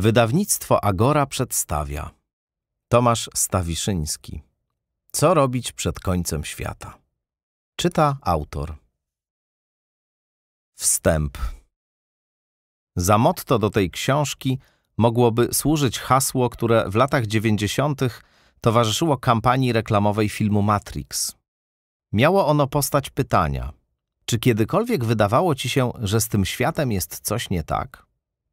Wydawnictwo Agora przedstawia Tomasz Stawiszyński Co robić przed końcem świata? Czyta autor. Wstęp Za motto do tej książki mogłoby służyć hasło, które w latach dziewięćdziesiątych towarzyszyło kampanii reklamowej filmu Matrix. Miało ono postać pytania. Czy kiedykolwiek wydawało ci się, że z tym światem jest coś nie tak?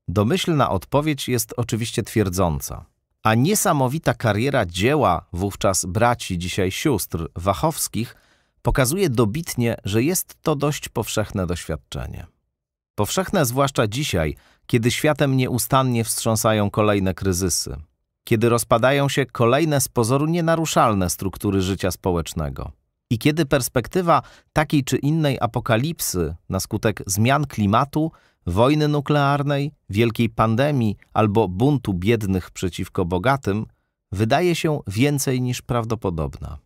Domyślna odpowiedź jest oczywiście twierdząca. A niesamowita kariera dzieła wówczas braci, dzisiaj sióstr, wachowskich, pokazuje dobitnie, że jest to dość powszechne doświadczenie. Powszechne zwłaszcza dzisiaj, kiedy światem nieustannie wstrząsają kolejne kryzysy, kiedy rozpadają się kolejne z pozoru nienaruszalne struktury życia społecznego. I kiedy perspektywa takiej czy innej apokalipsy na skutek zmian klimatu wojny nuklearnej, wielkiej pandemii albo buntu biednych przeciwko bogatym, wydaje się więcej niż prawdopodobna.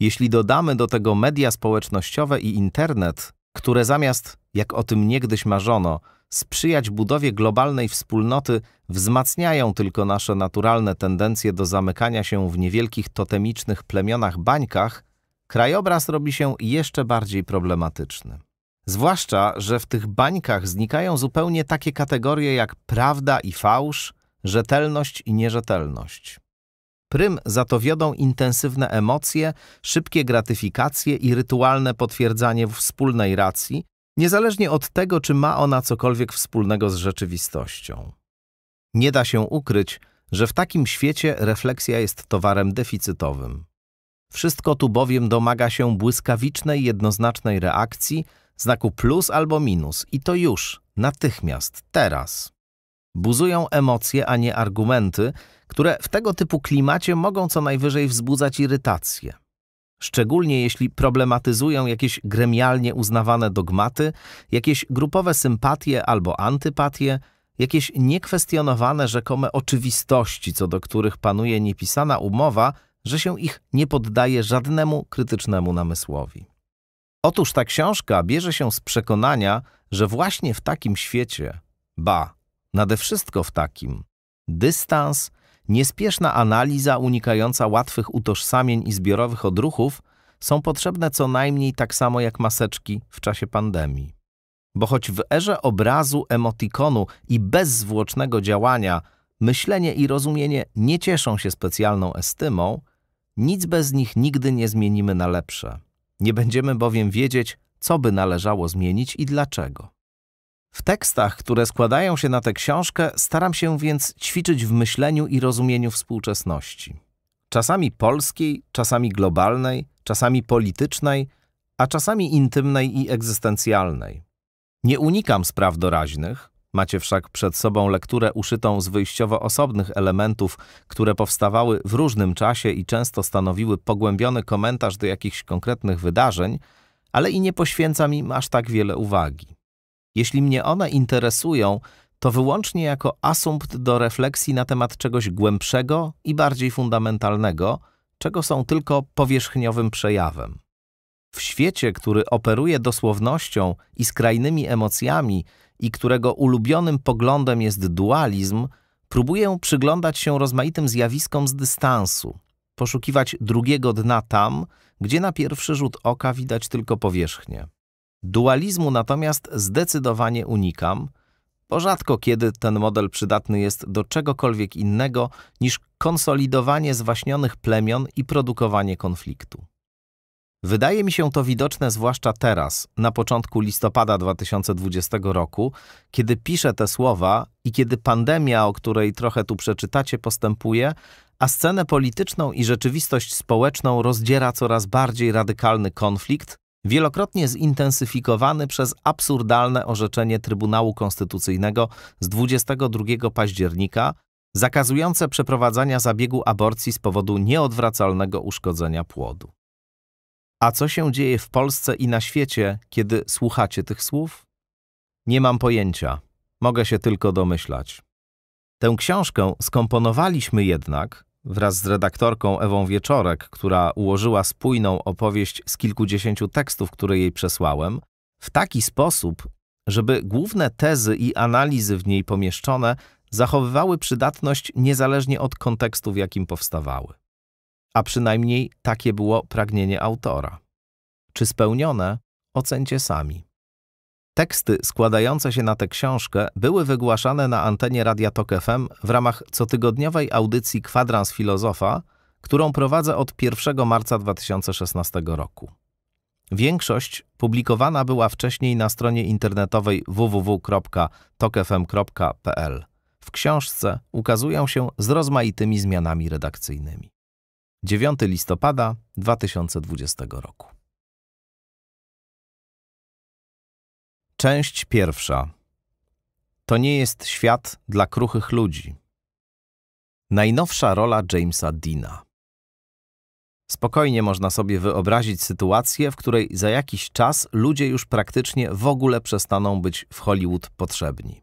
Jeśli dodamy do tego media społecznościowe i internet, które zamiast, jak o tym niegdyś marzono, sprzyjać budowie globalnej wspólnoty, wzmacniają tylko nasze naturalne tendencje do zamykania się w niewielkich totemicznych plemionach bańkach, krajobraz robi się jeszcze bardziej problematyczny. Zwłaszcza, że w tych bańkach znikają zupełnie takie kategorie jak prawda i fałsz, rzetelność i nierzetelność. Prym za to wiodą intensywne emocje, szybkie gratyfikacje i rytualne potwierdzanie wspólnej racji, niezależnie od tego, czy ma ona cokolwiek wspólnego z rzeczywistością. Nie da się ukryć, że w takim świecie refleksja jest towarem deficytowym. Wszystko tu bowiem domaga się błyskawicznej, jednoznacznej reakcji, znaku plus albo minus i to już, natychmiast, teraz. Buzują emocje, a nie argumenty, które w tego typu klimacie mogą co najwyżej wzbudzać irytację. Szczególnie jeśli problematyzują jakieś gremialnie uznawane dogmaty, jakieś grupowe sympatie albo antypatie, jakieś niekwestionowane rzekome oczywistości, co do których panuje niepisana umowa, że się ich nie poddaje żadnemu krytycznemu namysłowi. Otóż ta książka bierze się z przekonania, że właśnie w takim świecie, ba, nade wszystko w takim, dystans, niespieszna analiza unikająca łatwych utożsamień i zbiorowych odruchów są potrzebne co najmniej tak samo jak maseczki w czasie pandemii. Bo choć w erze obrazu, emotikonu i bezzwłocznego działania myślenie i rozumienie nie cieszą się specjalną estymą, nic bez nich nigdy nie zmienimy na lepsze. Nie będziemy bowiem wiedzieć, co by należało zmienić i dlaczego. W tekstach, które składają się na tę książkę, staram się więc ćwiczyć w myśleniu i rozumieniu współczesności. Czasami polskiej, czasami globalnej, czasami politycznej, a czasami intymnej i egzystencjalnej. Nie unikam spraw doraźnych, Macie wszak przed sobą lekturę uszytą z wyjściowo osobnych elementów, które powstawały w różnym czasie i często stanowiły pogłębiony komentarz do jakichś konkretnych wydarzeń, ale i nie poświęca mi aż tak wiele uwagi. Jeśli mnie one interesują, to wyłącznie jako asumpt do refleksji na temat czegoś głębszego i bardziej fundamentalnego, czego są tylko powierzchniowym przejawem. W świecie, który operuje dosłownością i skrajnymi emocjami, i którego ulubionym poglądem jest dualizm, próbuję przyglądać się rozmaitym zjawiskom z dystansu, poszukiwać drugiego dna tam, gdzie na pierwszy rzut oka widać tylko powierzchnię. Dualizmu natomiast zdecydowanie unikam, bo rzadko kiedy ten model przydatny jest do czegokolwiek innego niż konsolidowanie zwaśnionych plemion i produkowanie konfliktu. Wydaje mi się to widoczne zwłaszcza teraz, na początku listopada 2020 roku, kiedy piszę te słowa i kiedy pandemia, o której trochę tu przeczytacie, postępuje, a scenę polityczną i rzeczywistość społeczną rozdziera coraz bardziej radykalny konflikt, wielokrotnie zintensyfikowany przez absurdalne orzeczenie Trybunału Konstytucyjnego z 22 października, zakazujące przeprowadzania zabiegu aborcji z powodu nieodwracalnego uszkodzenia płodu. A co się dzieje w Polsce i na świecie, kiedy słuchacie tych słów? Nie mam pojęcia. Mogę się tylko domyślać. Tę książkę skomponowaliśmy jednak wraz z redaktorką Ewą Wieczorek, która ułożyła spójną opowieść z kilkudziesięciu tekstów, które jej przesłałem, w taki sposób, żeby główne tezy i analizy w niej pomieszczone zachowywały przydatność niezależnie od kontekstu, w jakim powstawały a przynajmniej takie było pragnienie autora. Czy spełnione? Ocencie sami. Teksty składające się na tę książkę były wygłaszane na antenie Radia Tok FM w ramach cotygodniowej audycji Kwadrans Filozofa, którą prowadzę od 1 marca 2016 roku. Większość publikowana była wcześniej na stronie internetowej www.tokfm.pl. W książce ukazują się z rozmaitymi zmianami redakcyjnymi. 9 listopada 2020 roku. Część pierwsza. To nie jest świat dla kruchych ludzi. Najnowsza rola Jamesa Dina. Spokojnie można sobie wyobrazić sytuację, w której za jakiś czas ludzie już praktycznie w ogóle przestaną być w Hollywood potrzebni.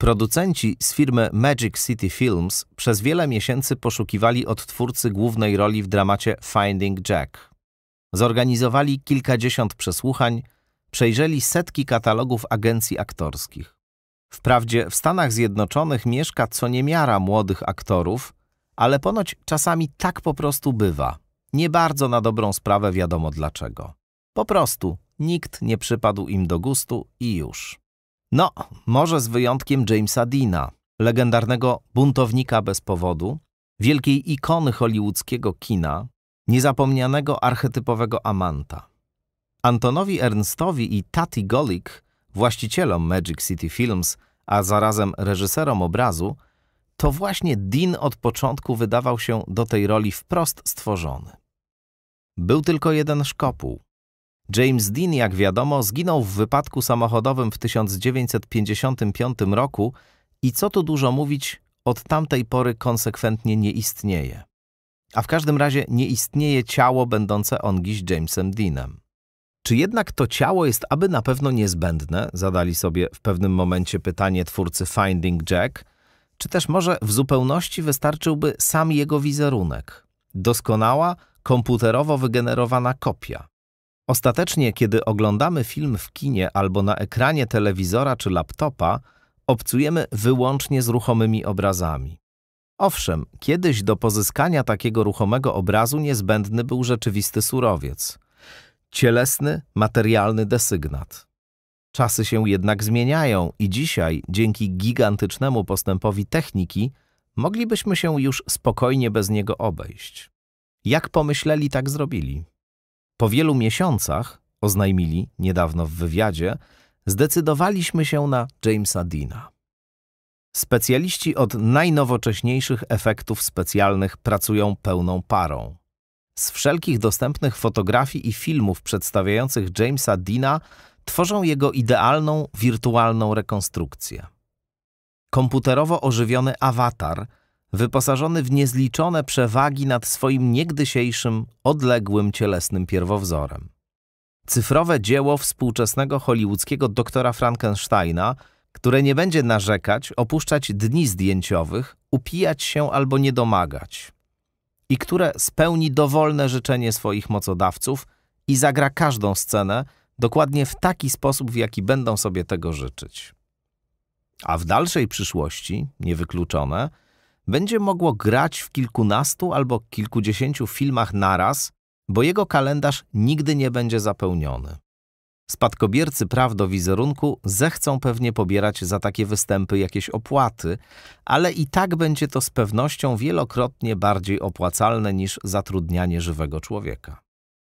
Producenci z firmy Magic City Films przez wiele miesięcy poszukiwali odtwórcy głównej roli w dramacie Finding Jack. Zorganizowali kilkadziesiąt przesłuchań, przejrzeli setki katalogów agencji aktorskich. Wprawdzie w Stanach Zjednoczonych mieszka co niemiara młodych aktorów, ale ponoć czasami tak po prostu bywa. Nie bardzo na dobrą sprawę wiadomo dlaczego. Po prostu nikt nie przypadł im do gustu i już. No, może z wyjątkiem Jamesa Deana, legendarnego buntownika bez powodu, wielkiej ikony hollywoodzkiego kina, niezapomnianego archetypowego amanta. Antonowi Ernstowi i Tati Golik, właścicielom Magic City Films, a zarazem reżyserom obrazu, to właśnie Dean od początku wydawał się do tej roli wprost stworzony. Był tylko jeden szkopuł. James Dean, jak wiadomo, zginął w wypadku samochodowym w 1955 roku i co tu dużo mówić, od tamtej pory konsekwentnie nie istnieje. A w każdym razie nie istnieje ciało będące on dziś Jamesem Deanem. Czy jednak to ciało jest aby na pewno niezbędne? Zadali sobie w pewnym momencie pytanie twórcy Finding Jack. Czy też może w zupełności wystarczyłby sam jego wizerunek? Doskonała, komputerowo wygenerowana kopia. Ostatecznie, kiedy oglądamy film w kinie albo na ekranie telewizora czy laptopa, obcujemy wyłącznie z ruchomymi obrazami. Owszem, kiedyś do pozyskania takiego ruchomego obrazu niezbędny był rzeczywisty surowiec cielesny, materialny desygnat. Czasy się jednak zmieniają i dzisiaj, dzięki gigantycznemu postępowi techniki, moglibyśmy się już spokojnie bez niego obejść. Jak pomyśleli, tak zrobili. Po wielu miesiącach, oznajmili niedawno w wywiadzie, zdecydowaliśmy się na Jamesa Dina. Specjaliści od najnowocześniejszych efektów specjalnych pracują pełną parą. Z wszelkich dostępnych fotografii i filmów przedstawiających Jamesa Dina tworzą jego idealną, wirtualną rekonstrukcję. Komputerowo ożywiony awatar wyposażony w niezliczone przewagi nad swoim niegdysiejszym, odległym cielesnym pierwowzorem. Cyfrowe dzieło współczesnego hollywoodzkiego doktora Frankensteina, które nie będzie narzekać, opuszczać dni zdjęciowych, upijać się albo nie domagać i które spełni dowolne życzenie swoich mocodawców i zagra każdą scenę dokładnie w taki sposób, w jaki będą sobie tego życzyć. A w dalszej przyszłości, niewykluczone, będzie mogło grać w kilkunastu albo kilkudziesięciu filmach naraz, bo jego kalendarz nigdy nie będzie zapełniony. Spadkobiercy praw do wizerunku zechcą pewnie pobierać za takie występy jakieś opłaty, ale i tak będzie to z pewnością wielokrotnie bardziej opłacalne niż zatrudnianie żywego człowieka.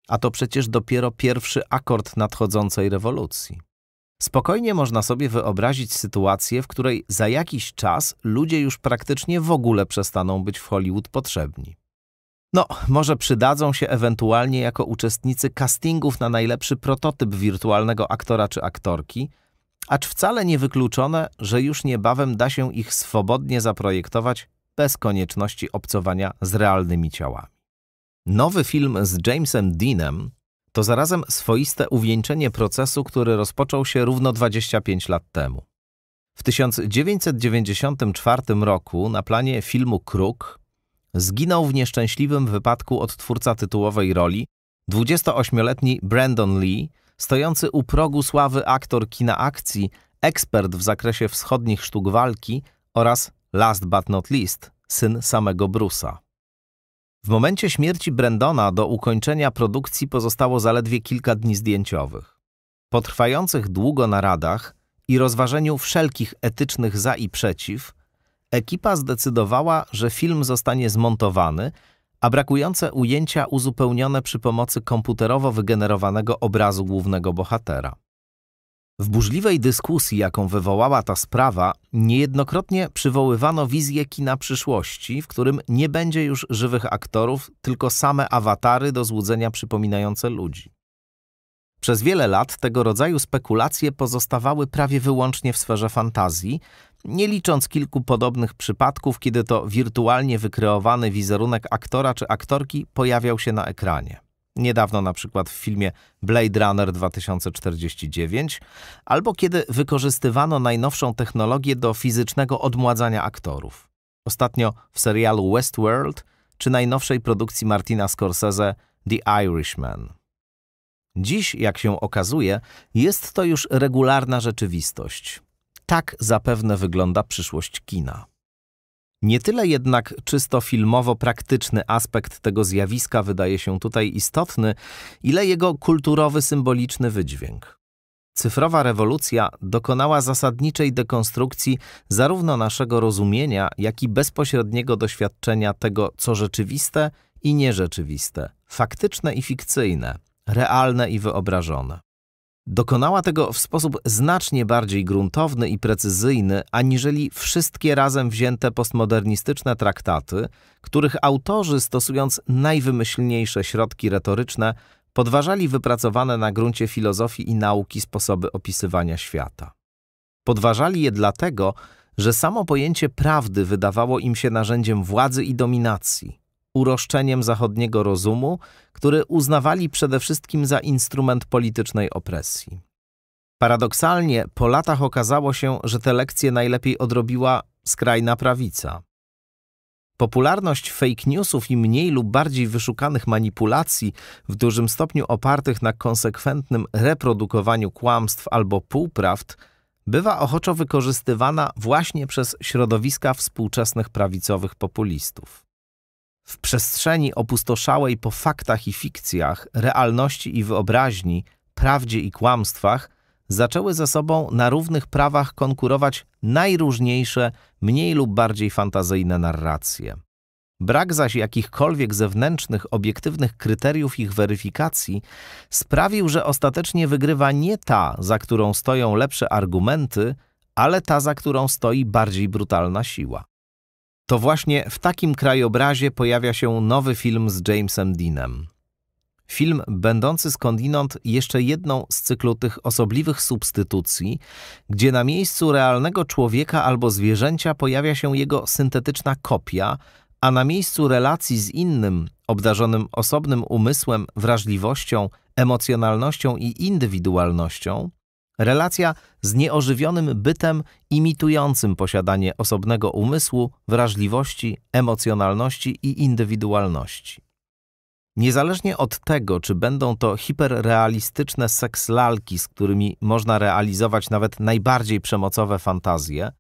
A to przecież dopiero pierwszy akord nadchodzącej rewolucji. Spokojnie można sobie wyobrazić sytuację, w której za jakiś czas ludzie już praktycznie w ogóle przestaną być w Hollywood potrzebni. No, może przydadzą się ewentualnie jako uczestnicy castingów na najlepszy prototyp wirtualnego aktora czy aktorki, acz wcale nie wykluczone, że już niebawem da się ich swobodnie zaprojektować bez konieczności obcowania z realnymi ciałami. Nowy film z Jamesem Deanem to zarazem swoiste uwieńczenie procesu, który rozpoczął się równo 25 lat temu. W 1994 roku na planie filmu Kruk zginął w nieszczęśliwym wypadku odtwórca tytułowej roli, 28-letni Brandon Lee, stojący u progu sławy aktor kina akcji, ekspert w zakresie wschodnich sztuk walki oraz, last but not least, syn samego Brusa. W momencie śmierci Brendona do ukończenia produkcji pozostało zaledwie kilka dni zdjęciowych. Po trwających długo naradach i rozważeniu wszelkich etycznych za i przeciw, ekipa zdecydowała, że film zostanie zmontowany, a brakujące ujęcia uzupełnione przy pomocy komputerowo wygenerowanego obrazu głównego bohatera. W burzliwej dyskusji, jaką wywołała ta sprawa, niejednokrotnie przywoływano wizję kina przyszłości, w którym nie będzie już żywych aktorów, tylko same awatary do złudzenia przypominające ludzi. Przez wiele lat tego rodzaju spekulacje pozostawały prawie wyłącznie w sferze fantazji, nie licząc kilku podobnych przypadków, kiedy to wirtualnie wykreowany wizerunek aktora czy aktorki pojawiał się na ekranie niedawno na przykład w filmie Blade Runner 2049, albo kiedy wykorzystywano najnowszą technologię do fizycznego odmładzania aktorów. Ostatnio w serialu Westworld czy najnowszej produkcji Martina Scorsese The Irishman. Dziś, jak się okazuje, jest to już regularna rzeczywistość. Tak zapewne wygląda przyszłość kina. Nie tyle jednak czysto filmowo-praktyczny aspekt tego zjawiska wydaje się tutaj istotny, ile jego kulturowy, symboliczny wydźwięk. Cyfrowa rewolucja dokonała zasadniczej dekonstrukcji zarówno naszego rozumienia, jak i bezpośredniego doświadczenia tego, co rzeczywiste i nierzeczywiste, faktyczne i fikcyjne, realne i wyobrażone. Dokonała tego w sposób znacznie bardziej gruntowny i precyzyjny, aniżeli wszystkie razem wzięte postmodernistyczne traktaty, których autorzy, stosując najwymyślniejsze środki retoryczne, podważali wypracowane na gruncie filozofii i nauki sposoby opisywania świata. Podważali je dlatego, że samo pojęcie prawdy wydawało im się narzędziem władzy i dominacji uroszczeniem zachodniego rozumu, który uznawali przede wszystkim za instrument politycznej opresji. Paradoksalnie, po latach okazało się, że te lekcje najlepiej odrobiła skrajna prawica. Popularność fake newsów i mniej lub bardziej wyszukanych manipulacji, w dużym stopniu opartych na konsekwentnym reprodukowaniu kłamstw albo półprawd, bywa ochoczo wykorzystywana właśnie przez środowiska współczesnych prawicowych populistów. W przestrzeni opustoszałej po faktach i fikcjach, realności i wyobraźni, prawdzie i kłamstwach, zaczęły ze sobą na równych prawach konkurować najróżniejsze, mniej lub bardziej fantazyjne narracje. Brak zaś jakichkolwiek zewnętrznych, obiektywnych kryteriów ich weryfikacji sprawił, że ostatecznie wygrywa nie ta, za którą stoją lepsze argumenty, ale ta, za którą stoi bardziej brutalna siła to właśnie w takim krajobrazie pojawia się nowy film z Jamesem Deanem. Film będący skądinąd jeszcze jedną z cyklu tych osobliwych substytucji, gdzie na miejscu realnego człowieka albo zwierzęcia pojawia się jego syntetyczna kopia, a na miejscu relacji z innym, obdarzonym osobnym umysłem, wrażliwością, emocjonalnością i indywidualnością, Relacja z nieożywionym bytem imitującym posiadanie osobnego umysłu, wrażliwości, emocjonalności i indywidualności. Niezależnie od tego, czy będą to hiperrealistyczne sekslalki, z którymi można realizować nawet najbardziej przemocowe fantazje,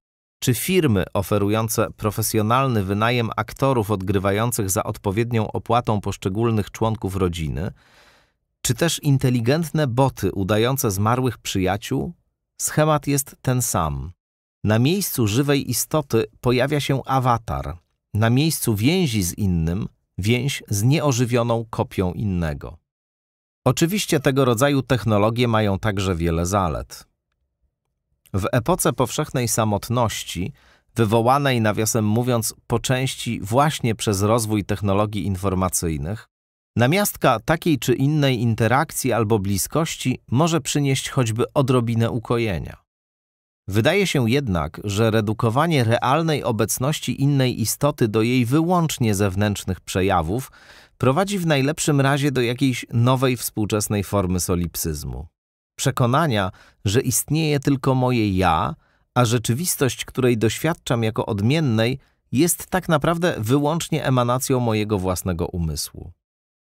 czy firmy oferujące profesjonalny wynajem aktorów odgrywających za odpowiednią opłatą poszczególnych członków rodziny, czy też inteligentne boty udające zmarłych przyjaciół? Schemat jest ten sam. Na miejscu żywej istoty pojawia się awatar, na miejscu więzi z innym więź z nieożywioną kopią innego. Oczywiście tego rodzaju technologie mają także wiele zalet. W epoce powszechnej samotności, wywołanej nawiasem mówiąc po części właśnie przez rozwój technologii informacyjnych, Namiastka takiej czy innej interakcji albo bliskości może przynieść choćby odrobinę ukojenia. Wydaje się jednak, że redukowanie realnej obecności innej istoty do jej wyłącznie zewnętrznych przejawów prowadzi w najlepszym razie do jakiejś nowej współczesnej formy solipsyzmu. Przekonania, że istnieje tylko moje ja, a rzeczywistość, której doświadczam jako odmiennej, jest tak naprawdę wyłącznie emanacją mojego własnego umysłu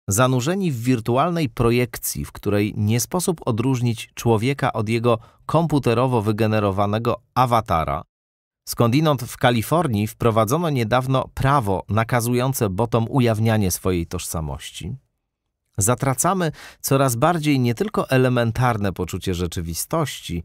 zanurzeni w wirtualnej projekcji, w której nie sposób odróżnić człowieka od jego komputerowo wygenerowanego awatara, skądinąd w Kalifornii wprowadzono niedawno prawo nakazujące botom ujawnianie swojej tożsamości, zatracamy coraz bardziej nie tylko elementarne poczucie rzeczywistości,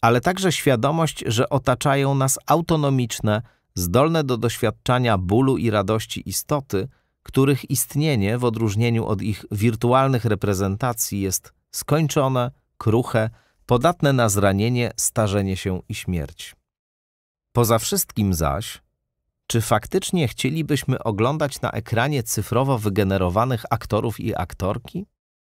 ale także świadomość, że otaczają nas autonomiczne, zdolne do doświadczania bólu i radości istoty – których istnienie w odróżnieniu od ich wirtualnych reprezentacji jest skończone, kruche, podatne na zranienie, starzenie się i śmierć. Poza wszystkim zaś, czy faktycznie chcielibyśmy oglądać na ekranie cyfrowo wygenerowanych aktorów i aktorki?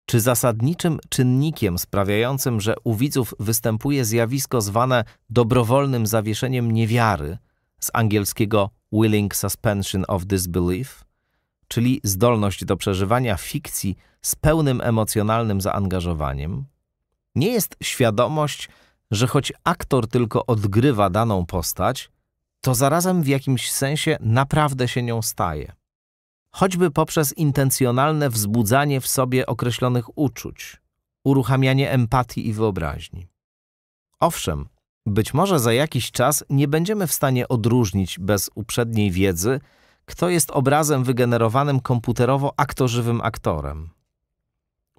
Czy zasadniczym czynnikiem sprawiającym, że u widzów występuje zjawisko zwane dobrowolnym zawieszeniem niewiary, z angielskiego willing suspension of disbelief, czyli zdolność do przeżywania fikcji z pełnym emocjonalnym zaangażowaniem, nie jest świadomość, że choć aktor tylko odgrywa daną postać, to zarazem w jakimś sensie naprawdę się nią staje. Choćby poprzez intencjonalne wzbudzanie w sobie określonych uczuć, uruchamianie empatii i wyobraźni. Owszem, być może za jakiś czas nie będziemy w stanie odróżnić bez uprzedniej wiedzy kto jest obrazem wygenerowanym komputerowo, a kto żywym aktorem?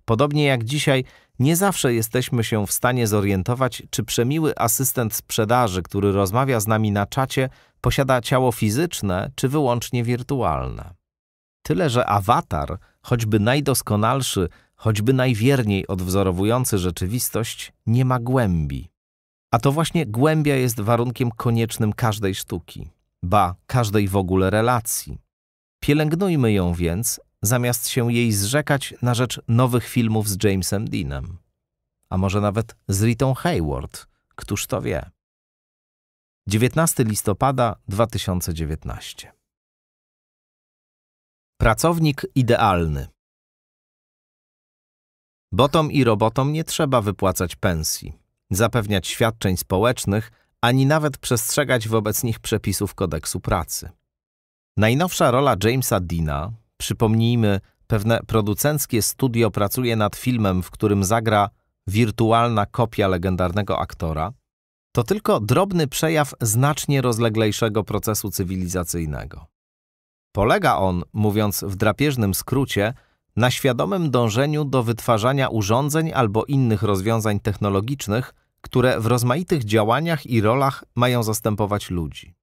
Podobnie jak dzisiaj, nie zawsze jesteśmy się w stanie zorientować, czy przemiły asystent sprzedaży, który rozmawia z nami na czacie, posiada ciało fizyczne czy wyłącznie wirtualne. Tyle, że awatar, choćby najdoskonalszy, choćby najwierniej odwzorowujący rzeczywistość, nie ma głębi. A to właśnie głębia jest warunkiem koniecznym każdej sztuki ba każdej w ogóle relacji. Pielęgnujmy ją więc, zamiast się jej zrzekać na rzecz nowych filmów z Jamesem Deanem. A może nawet z Ritą Hayward, któż to wie. 19 listopada 2019 Pracownik idealny Botom i robotom nie trzeba wypłacać pensji, zapewniać świadczeń społecznych ani nawet przestrzegać wobec nich przepisów kodeksu pracy. Najnowsza rola Jamesa Dina, przypomnijmy, pewne producenckie studio pracuje nad filmem, w którym zagra wirtualna kopia legendarnego aktora, to tylko drobny przejaw znacznie rozleglejszego procesu cywilizacyjnego. Polega on, mówiąc w drapieżnym skrócie, na świadomym dążeniu do wytwarzania urządzeń albo innych rozwiązań technologicznych, które w rozmaitych działaniach i rolach mają zastępować ludzi.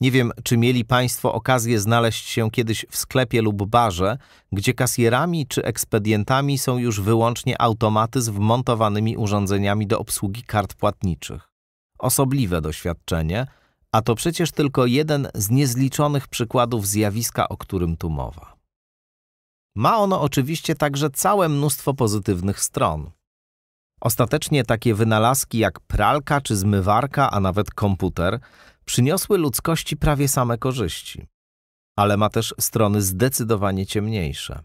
Nie wiem, czy mieli Państwo okazję znaleźć się kiedyś w sklepie lub barze, gdzie kasjerami czy ekspedientami są już wyłącznie automaty z wmontowanymi urządzeniami do obsługi kart płatniczych. Osobliwe doświadczenie, a to przecież tylko jeden z niezliczonych przykładów zjawiska, o którym tu mowa. Ma ono oczywiście także całe mnóstwo pozytywnych stron. Ostatecznie takie wynalazki jak pralka czy zmywarka, a nawet komputer, przyniosły ludzkości prawie same korzyści. Ale ma też strony zdecydowanie ciemniejsze.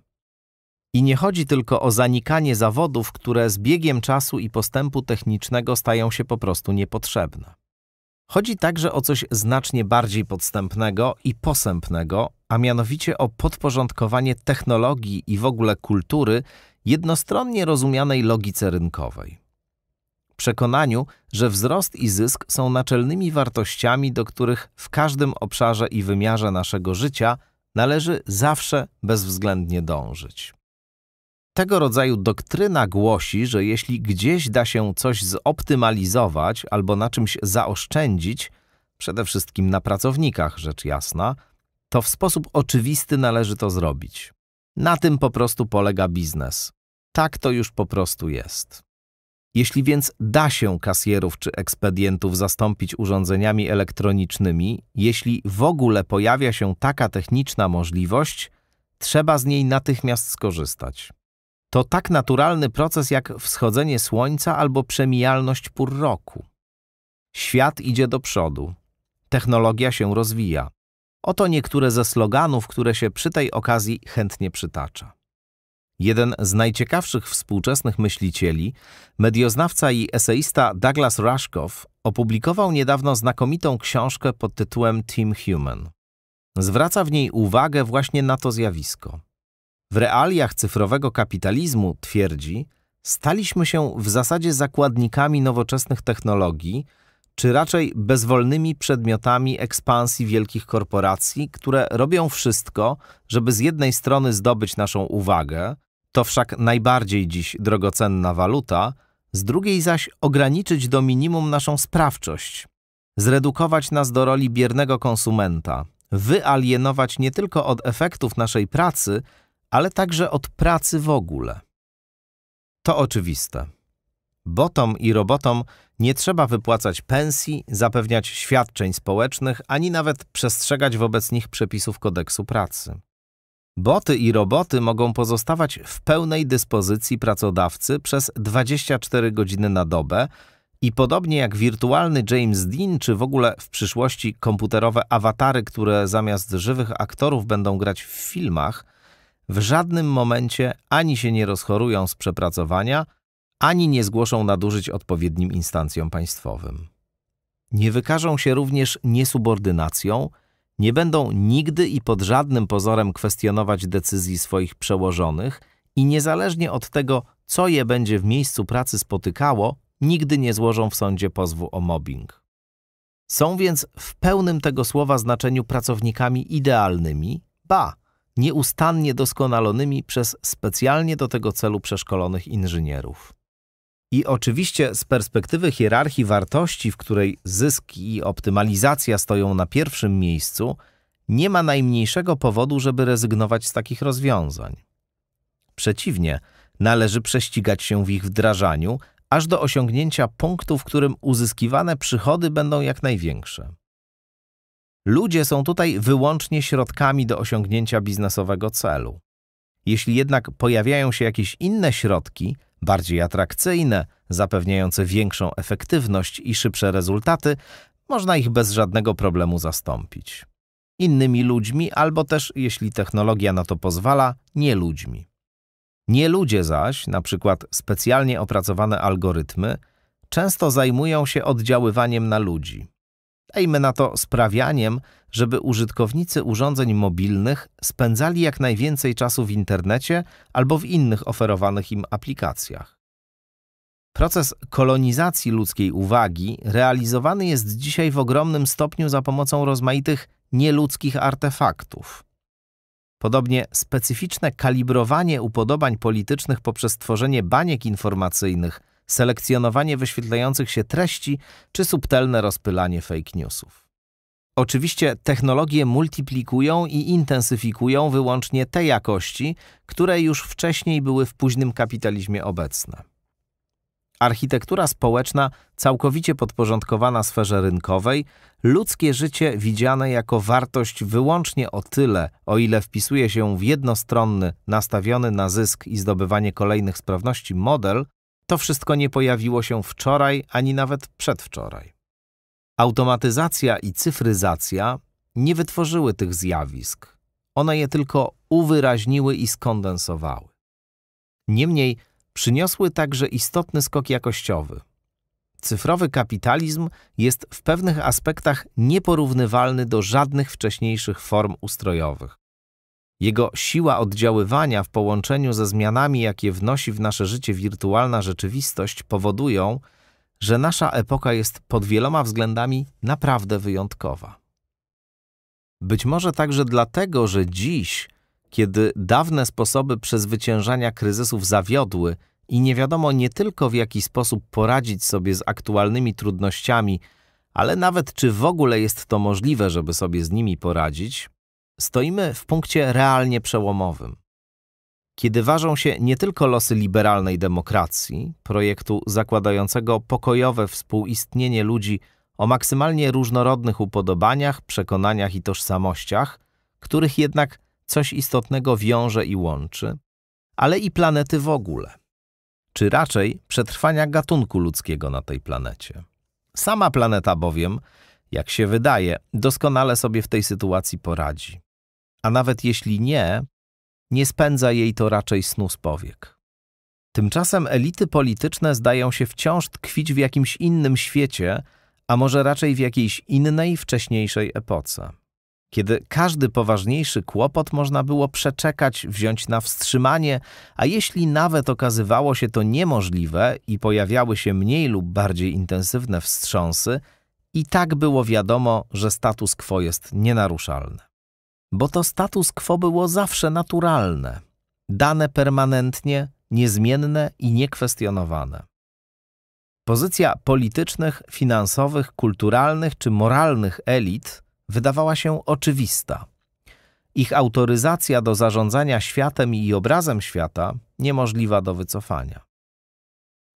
I nie chodzi tylko o zanikanie zawodów, które z biegiem czasu i postępu technicznego stają się po prostu niepotrzebne. Chodzi także o coś znacznie bardziej podstępnego i posępnego, a mianowicie o podporządkowanie technologii i w ogóle kultury jednostronnie rozumianej logice rynkowej. Przekonaniu, że wzrost i zysk są naczelnymi wartościami, do których w każdym obszarze i wymiarze naszego życia należy zawsze bezwzględnie dążyć. Tego rodzaju doktryna głosi, że jeśli gdzieś da się coś zoptymalizować albo na czymś zaoszczędzić, przede wszystkim na pracownikach, rzecz jasna, to w sposób oczywisty należy to zrobić. Na tym po prostu polega biznes. Tak to już po prostu jest. Jeśli więc da się kasjerów czy ekspedientów zastąpić urządzeniami elektronicznymi, jeśli w ogóle pojawia się taka techniczna możliwość, trzeba z niej natychmiast skorzystać. To tak naturalny proces jak wschodzenie słońca albo przemijalność pór roku. Świat idzie do przodu. Technologia się rozwija. Oto niektóre ze sloganów, które się przy tej okazji chętnie przytacza. Jeden z najciekawszych współczesnych myślicieli, medioznawca i eseista Douglas Rushkoff opublikował niedawno znakomitą książkę pod tytułem Team Human. Zwraca w niej uwagę właśnie na to zjawisko. W realiach cyfrowego kapitalizmu, twierdzi, staliśmy się w zasadzie zakładnikami nowoczesnych technologii – czy raczej bezwolnymi przedmiotami ekspansji wielkich korporacji, które robią wszystko, żeby z jednej strony zdobyć naszą uwagę, to wszak najbardziej dziś drogocenna waluta, z drugiej zaś ograniczyć do minimum naszą sprawczość, zredukować nas do roli biernego konsumenta, wyalienować nie tylko od efektów naszej pracy, ale także od pracy w ogóle. To oczywiste. Botom i robotom nie trzeba wypłacać pensji, zapewniać świadczeń społecznych, ani nawet przestrzegać wobec nich przepisów kodeksu pracy. Boty i roboty mogą pozostawać w pełnej dyspozycji pracodawcy przez 24 godziny na dobę i podobnie jak wirtualny James Dean, czy w ogóle w przyszłości komputerowe awatary, które zamiast żywych aktorów będą grać w filmach, w żadnym momencie ani się nie rozchorują z przepracowania, ani nie zgłoszą nadużyć odpowiednim instancjom państwowym. Nie wykażą się również niesubordynacją, nie będą nigdy i pod żadnym pozorem kwestionować decyzji swoich przełożonych i niezależnie od tego, co je będzie w miejscu pracy spotykało, nigdy nie złożą w sądzie pozwu o mobbing. Są więc w pełnym tego słowa znaczeniu pracownikami idealnymi, ba, nieustannie doskonalonymi przez specjalnie do tego celu przeszkolonych inżynierów. I oczywiście z perspektywy hierarchii wartości, w której zysk i optymalizacja stoją na pierwszym miejscu, nie ma najmniejszego powodu, żeby rezygnować z takich rozwiązań. Przeciwnie, należy prześcigać się w ich wdrażaniu, aż do osiągnięcia punktu, w którym uzyskiwane przychody będą jak największe. Ludzie są tutaj wyłącznie środkami do osiągnięcia biznesowego celu. Jeśli jednak pojawiają się jakieś inne środki, bardziej atrakcyjne, zapewniające większą efektywność i szybsze rezultaty, można ich bez żadnego problemu zastąpić. Innymi ludźmi, albo też, jeśli technologia na to pozwala, nie ludźmi. Nie ludzie zaś, na przykład specjalnie opracowane algorytmy, często zajmują się oddziaływaniem na ludzi. Dajmy na to sprawianiem, żeby użytkownicy urządzeń mobilnych spędzali jak najwięcej czasu w internecie albo w innych oferowanych im aplikacjach. Proces kolonizacji ludzkiej uwagi realizowany jest dzisiaj w ogromnym stopniu za pomocą rozmaitych nieludzkich artefaktów. Podobnie specyficzne kalibrowanie upodobań politycznych poprzez tworzenie baniek informacyjnych – selekcjonowanie wyświetlających się treści czy subtelne rozpylanie fake newsów. Oczywiście technologie multiplikują i intensyfikują wyłącznie te jakości, które już wcześniej były w późnym kapitalizmie obecne. Architektura społeczna całkowicie podporządkowana sferze rynkowej, ludzkie życie widziane jako wartość wyłącznie o tyle, o ile wpisuje się w jednostronny, nastawiony na zysk i zdobywanie kolejnych sprawności model, to wszystko nie pojawiło się wczoraj ani nawet przedwczoraj. Automatyzacja i cyfryzacja nie wytworzyły tych zjawisk. One je tylko uwyraźniły i skondensowały. Niemniej przyniosły także istotny skok jakościowy. Cyfrowy kapitalizm jest w pewnych aspektach nieporównywalny do żadnych wcześniejszych form ustrojowych. Jego siła oddziaływania w połączeniu ze zmianami, jakie wnosi w nasze życie wirtualna rzeczywistość, powodują, że nasza epoka jest pod wieloma względami naprawdę wyjątkowa. Być może także dlatego, że dziś, kiedy dawne sposoby przezwyciężania kryzysów zawiodły i nie wiadomo nie tylko w jaki sposób poradzić sobie z aktualnymi trudnościami, ale nawet czy w ogóle jest to możliwe, żeby sobie z nimi poradzić, Stoimy w punkcie realnie przełomowym, kiedy ważą się nie tylko losy liberalnej demokracji, projektu zakładającego pokojowe współistnienie ludzi o maksymalnie różnorodnych upodobaniach, przekonaniach i tożsamościach, których jednak coś istotnego wiąże i łączy, ale i planety w ogóle, czy raczej przetrwania gatunku ludzkiego na tej planecie. Sama planeta bowiem, jak się wydaje, doskonale sobie w tej sytuacji poradzi a nawet jeśli nie, nie spędza jej to raczej snu z powiek. Tymczasem elity polityczne zdają się wciąż tkwić w jakimś innym świecie, a może raczej w jakiejś innej, wcześniejszej epoce. Kiedy każdy poważniejszy kłopot można było przeczekać, wziąć na wstrzymanie, a jeśli nawet okazywało się to niemożliwe i pojawiały się mniej lub bardziej intensywne wstrząsy, i tak było wiadomo, że status quo jest nienaruszalny bo to status quo było zawsze naturalne, dane permanentnie, niezmienne i niekwestionowane. Pozycja politycznych, finansowych, kulturalnych czy moralnych elit wydawała się oczywista. Ich autoryzacja do zarządzania światem i obrazem świata niemożliwa do wycofania.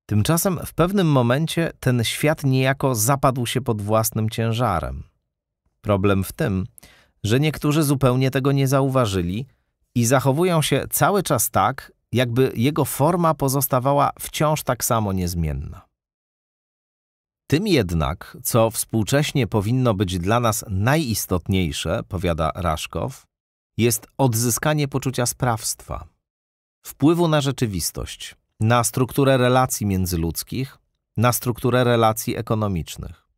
Tymczasem w pewnym momencie ten świat niejako zapadł się pod własnym ciężarem. Problem w tym, że niektórzy zupełnie tego nie zauważyli i zachowują się cały czas tak, jakby jego forma pozostawała wciąż tak samo niezmienna. Tym jednak, co współcześnie powinno być dla nas najistotniejsze, powiada Raszkow, jest odzyskanie poczucia sprawstwa, wpływu na rzeczywistość, na strukturę relacji międzyludzkich, na strukturę relacji ekonomicznych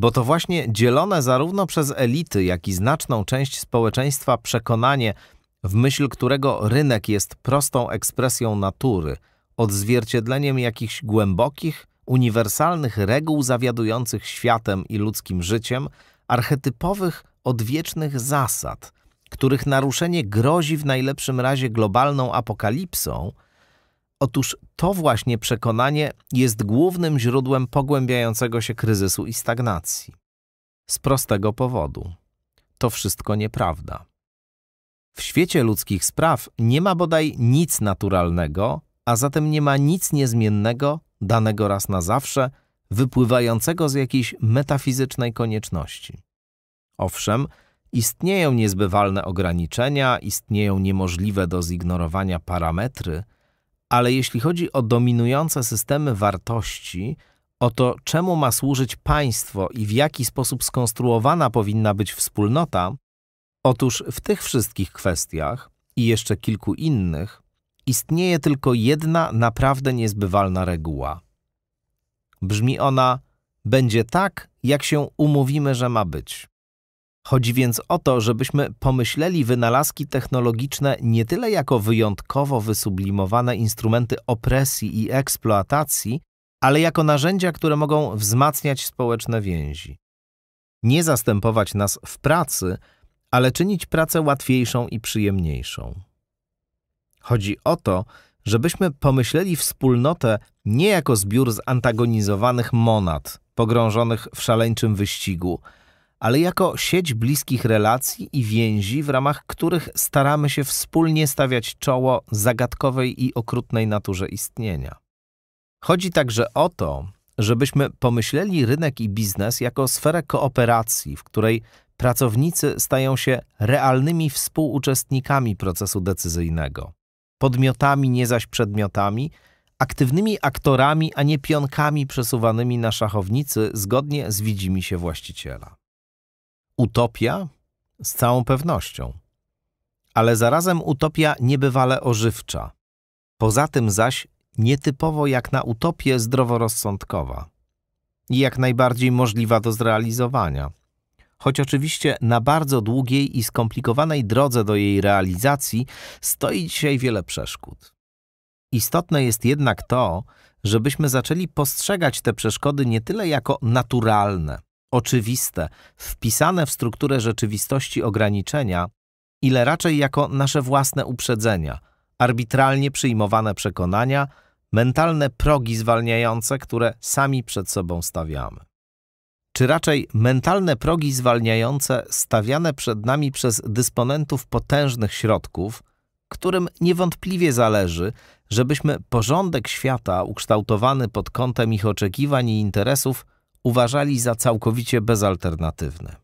bo to właśnie dzielone zarówno przez elity, jak i znaczną część społeczeństwa przekonanie, w myśl którego rynek jest prostą ekspresją natury, odzwierciedleniem jakichś głębokich, uniwersalnych reguł zawiadujących światem i ludzkim życiem, archetypowych, odwiecznych zasad, których naruszenie grozi w najlepszym razie globalną apokalipsą – Otóż to właśnie przekonanie jest głównym źródłem pogłębiającego się kryzysu i stagnacji. Z prostego powodu. To wszystko nieprawda. W świecie ludzkich spraw nie ma bodaj nic naturalnego, a zatem nie ma nic niezmiennego, danego raz na zawsze, wypływającego z jakiejś metafizycznej konieczności. Owszem, istnieją niezbywalne ograniczenia, istnieją niemożliwe do zignorowania parametry – ale jeśli chodzi o dominujące systemy wartości, o to, czemu ma służyć państwo i w jaki sposób skonstruowana powinna być wspólnota, otóż w tych wszystkich kwestiach i jeszcze kilku innych istnieje tylko jedna naprawdę niezbywalna reguła. Brzmi ona: będzie tak, jak się umówimy, że ma być. Chodzi więc o to, żebyśmy pomyśleli wynalazki technologiczne nie tyle jako wyjątkowo wysublimowane instrumenty opresji i eksploatacji, ale jako narzędzia, które mogą wzmacniać społeczne więzi. Nie zastępować nas w pracy, ale czynić pracę łatwiejszą i przyjemniejszą. Chodzi o to, żebyśmy pomyśleli wspólnotę nie jako zbiór zantagonizowanych monad, pogrążonych w szaleńczym wyścigu – ale jako sieć bliskich relacji i więzi, w ramach których staramy się wspólnie stawiać czoło zagadkowej i okrutnej naturze istnienia. Chodzi także o to, żebyśmy pomyśleli rynek i biznes jako sferę kooperacji, w której pracownicy stają się realnymi współuczestnikami procesu decyzyjnego, podmiotami, nie zaś przedmiotami, aktywnymi aktorami, a nie pionkami przesuwanymi na szachownicy zgodnie z widzimy się właściciela. Utopia? Z całą pewnością. Ale zarazem utopia niebywale ożywcza. Poza tym zaś nietypowo jak na utopię zdroworozsądkowa i jak najbardziej możliwa do zrealizowania. Choć oczywiście na bardzo długiej i skomplikowanej drodze do jej realizacji stoi dzisiaj wiele przeszkód. Istotne jest jednak to, żebyśmy zaczęli postrzegać te przeszkody nie tyle jako naturalne, oczywiste, wpisane w strukturę rzeczywistości ograniczenia, ile raczej jako nasze własne uprzedzenia, arbitralnie przyjmowane przekonania, mentalne progi zwalniające, które sami przed sobą stawiamy. Czy raczej mentalne progi zwalniające stawiane przed nami przez dysponentów potężnych środków, którym niewątpliwie zależy, żebyśmy porządek świata ukształtowany pod kątem ich oczekiwań i interesów uważali za całkowicie bezalternatywne.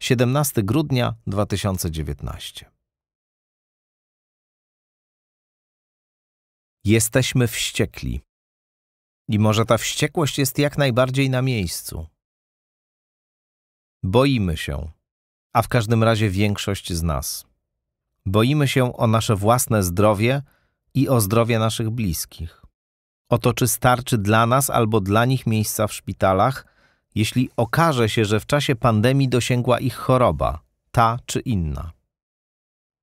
17 grudnia 2019 Jesteśmy wściekli. I może ta wściekłość jest jak najbardziej na miejscu. Boimy się, a w każdym razie większość z nas. Boimy się o nasze własne zdrowie i o zdrowie naszych bliskich o to, czy starczy dla nas albo dla nich miejsca w szpitalach, jeśli okaże się, że w czasie pandemii dosięgła ich choroba, ta czy inna.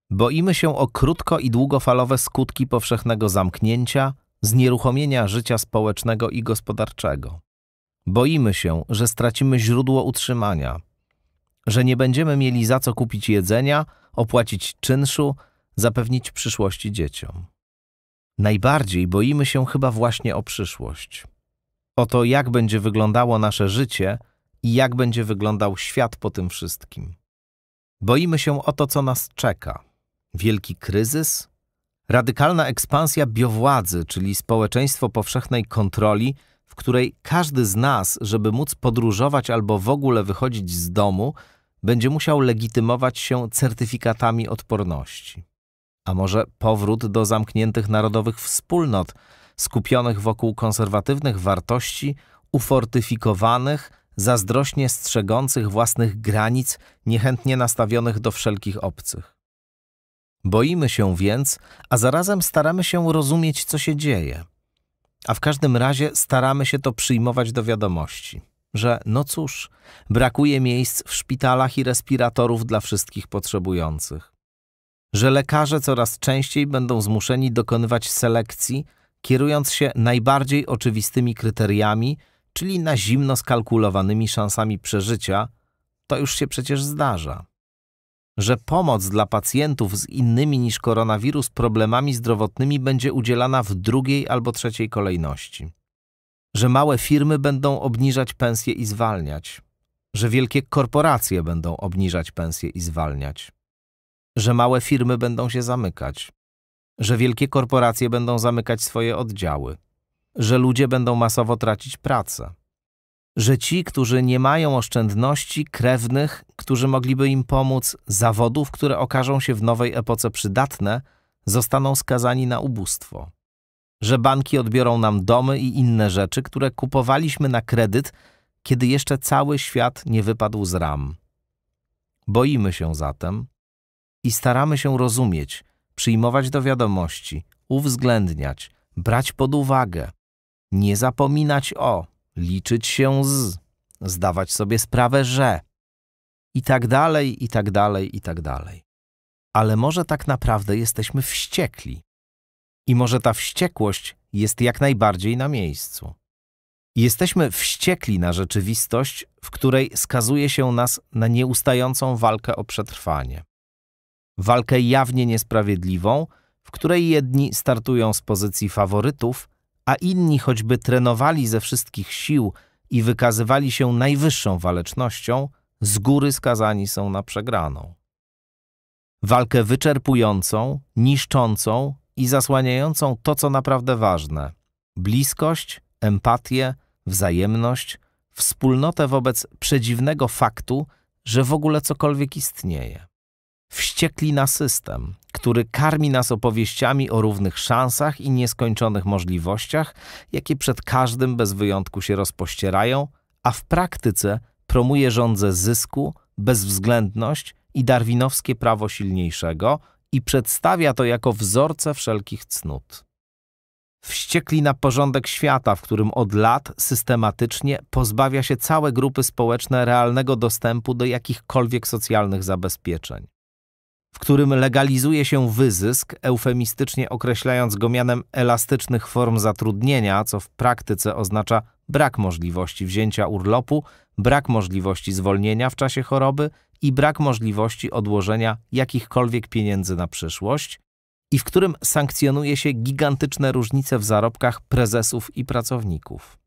Boimy się o krótko i długofalowe skutki powszechnego zamknięcia, znieruchomienia życia społecznego i gospodarczego. Boimy się, że stracimy źródło utrzymania, że nie będziemy mieli za co kupić jedzenia, opłacić czynszu, zapewnić przyszłości dzieciom. Najbardziej boimy się chyba właśnie o przyszłość. O to, jak będzie wyglądało nasze życie i jak będzie wyglądał świat po tym wszystkim. Boimy się o to, co nas czeka. Wielki kryzys, radykalna ekspansja biowładzy, czyli społeczeństwo powszechnej kontroli, w której każdy z nas, żeby móc podróżować albo w ogóle wychodzić z domu, będzie musiał legitymować się certyfikatami odporności. A może powrót do zamkniętych narodowych wspólnot, skupionych wokół konserwatywnych wartości, ufortyfikowanych, zazdrośnie strzegących własnych granic, niechętnie nastawionych do wszelkich obcych. Boimy się więc, a zarazem staramy się rozumieć, co się dzieje. A w każdym razie staramy się to przyjmować do wiadomości, że no cóż, brakuje miejsc w szpitalach i respiratorów dla wszystkich potrzebujących że lekarze coraz częściej będą zmuszeni dokonywać selekcji, kierując się najbardziej oczywistymi kryteriami, czyli na zimno skalkulowanymi szansami przeżycia, to już się przecież zdarza. Że pomoc dla pacjentów z innymi niż koronawirus problemami zdrowotnymi będzie udzielana w drugiej albo trzeciej kolejności. Że małe firmy będą obniżać pensje i zwalniać. Że wielkie korporacje będą obniżać pensje i zwalniać że małe firmy będą się zamykać, że wielkie korporacje będą zamykać swoje oddziały, że ludzie będą masowo tracić pracę, że ci, którzy nie mają oszczędności, krewnych, którzy mogliby im pomóc, zawodów, które okażą się w nowej epoce przydatne, zostaną skazani na ubóstwo, że banki odbiorą nam domy i inne rzeczy, które kupowaliśmy na kredyt, kiedy jeszcze cały świat nie wypadł z ram. Boimy się zatem, i staramy się rozumieć, przyjmować do wiadomości, uwzględniać, brać pod uwagę, nie zapominać o, liczyć się z, zdawać sobie sprawę, że i tak dalej, i tak dalej, i tak dalej. Ale może tak naprawdę jesteśmy wściekli. I może ta wściekłość jest jak najbardziej na miejscu. Jesteśmy wściekli na rzeczywistość, w której skazuje się nas na nieustającą walkę o przetrwanie walkę jawnie niesprawiedliwą, w której jedni startują z pozycji faworytów, a inni choćby trenowali ze wszystkich sił i wykazywali się najwyższą walecznością, z góry skazani są na przegraną. Walkę wyczerpującą, niszczącą i zasłaniającą to, co naprawdę ważne bliskość, empatię, wzajemność, wspólnotę wobec przedziwnego faktu, że w ogóle cokolwiek istnieje wściekli na system, który karmi nas opowieściami o równych szansach i nieskończonych możliwościach, jakie przed każdym bez wyjątku się rozpościerają, a w praktyce promuje rządzę zysku, bezwzględność i darwinowskie prawo silniejszego i przedstawia to jako wzorce wszelkich cnót. Wściekli na porządek świata, w którym od lat systematycznie pozbawia się całe grupy społeczne realnego dostępu do jakichkolwiek socjalnych zabezpieczeń w którym legalizuje się wyzysk, eufemistycznie określając go mianem elastycznych form zatrudnienia, co w praktyce oznacza brak możliwości wzięcia urlopu, brak możliwości zwolnienia w czasie choroby i brak możliwości odłożenia jakichkolwiek pieniędzy na przyszłość, i w którym sankcjonuje się gigantyczne różnice w zarobkach prezesów i pracowników.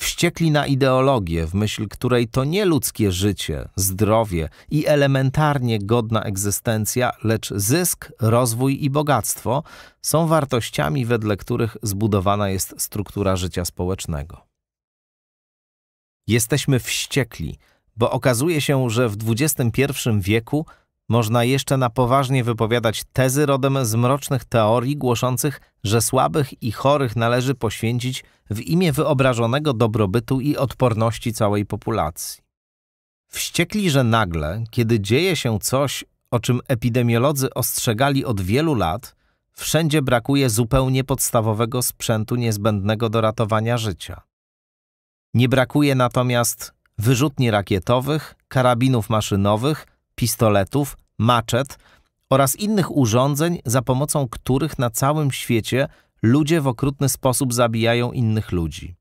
Wściekli na ideologię, w myśl której to nie ludzkie życie, zdrowie i elementarnie godna egzystencja, lecz zysk, rozwój i bogactwo są wartościami, wedle których zbudowana jest struktura życia społecznego. Jesteśmy wściekli, bo okazuje się, że w XXI wieku można jeszcze na poważnie wypowiadać tezy rodem z mrocznych teorii głoszących, że słabych i chorych należy poświęcić w imię wyobrażonego dobrobytu i odporności całej populacji. Wściekli, że nagle, kiedy dzieje się coś, o czym epidemiolodzy ostrzegali od wielu lat, wszędzie brakuje zupełnie podstawowego sprzętu niezbędnego do ratowania życia. Nie brakuje natomiast wyrzutni rakietowych, karabinów maszynowych, pistoletów, maczet oraz innych urządzeń, za pomocą których na całym świecie ludzie w okrutny sposób zabijają innych ludzi.